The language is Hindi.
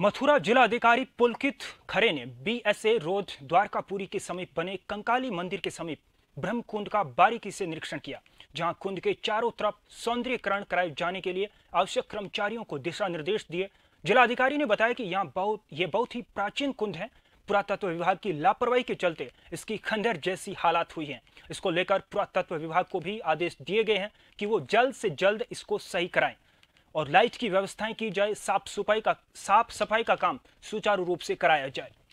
मथुरा जिलाधिकारी पुलकित खरे ने बीएसए रोड द्वारकापुरी के समीप बने कंकाली मंदिर के समीप ब्रह्म कुंड का बारीकी से निरीक्षण किया जहां कुंड के चारों तरफ सौंदर्यकरण कराए जाने के लिए आवश्यक कर्मचारियों को दिशा निर्देश दिए जिलाधिकारी ने बताया कि यहाँ बहुत ये बहुत ही प्राचीन कुंड है पुरातत्व विभाग की लापरवाही के चलते इसकी खंडर जैसी हालात हुई है इसको लेकर पुरातत्व विभाग को भी आदेश दिए गए हैं कि वो जल्द से जल्द इसको सही कराएं और लाइट की व्यवस्थाएं की जाए साफ सफाई का साफ सफाई का काम सुचारू रूप से कराया जाए